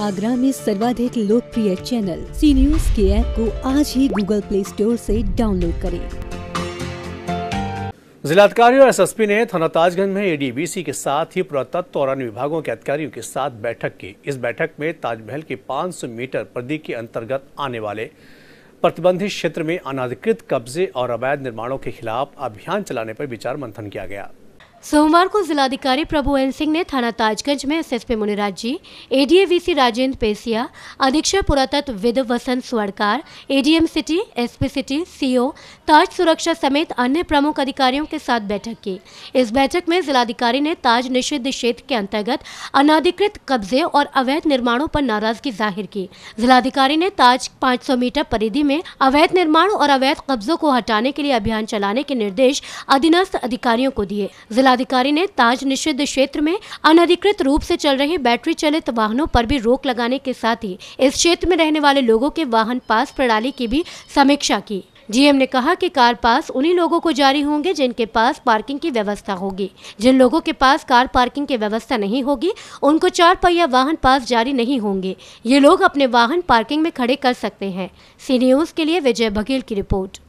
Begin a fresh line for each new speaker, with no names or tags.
आगरा में सर्वाधिक लोकप्रिय चैनल सी न्यूज के ऐप को आज ही गूगल प्ले स्टोर से डाउनलोड करें
जिलाधिकारी और एसएसपी ने थाना ताजगंज में एडीबीसी के साथ ही पुरातत्व और अन्य विभागों के अधिकारियों के साथ बैठक की इस बैठक में ताजमहल के 500 मीटर परिधि के अंतर्गत आने वाले प्रतिबंधित क्षेत्र में अनाधिकृत कब्जे और अवैध निर्माणों के खिलाफ अभियान चलाने पर विचार मंथन किया गया
सोमवार को जिलाधिकारी प्रभु एन सिंह ने थाना ताजगंज में एसएसपी मुनिराज जी एडीए सी राजेंद्र पेसिया अधीक्षक विद वसंत स्वर्कार ADM city SP city CO Taj सुरक्षा समेत अन्य प्रमुख अधिकारियों के साथ बैठक की इस बैठक में जिलाधिकारी ने ताज निषिद्ध क्षेत्र के अंतर्गत अनाधिकृत कब्जे और अवैध निर्माणों पर नाराजगी जाहिर की जिलाधिकारी ने ताज पाँच मीटर परिधि में अवैध निर्माण और अवैध कब्जों को हटाने के लिए अभियान चलाने के निर्देश अधीनस्थ अधिकारियों को दिए जिला जिलाधिकारी ने ताज निषिद्ध क्षेत्र में अनधिकृत रूप से चल रहे बैटरी चलित वाहनों पर भी रोक लगाने के साथ ही इस क्षेत्र में रहने वाले लोगों के वाहन पास प्रणाली की भी समीक्षा की जीएम ने कहा कि कार पास उन्हीं लोगों को जारी होंगे जिनके पास पार्किंग की व्यवस्था होगी जिन लोगों के पास कार पार्किंग की व्यवस्था नहीं होगी उनको चार पहिया वाहन पास जारी नहीं होंगे ये लोग अपने वाहन पार्किंग में खड़े कर सकते हैं सी न्यूज के लिए विजय बघेल की रिपोर्ट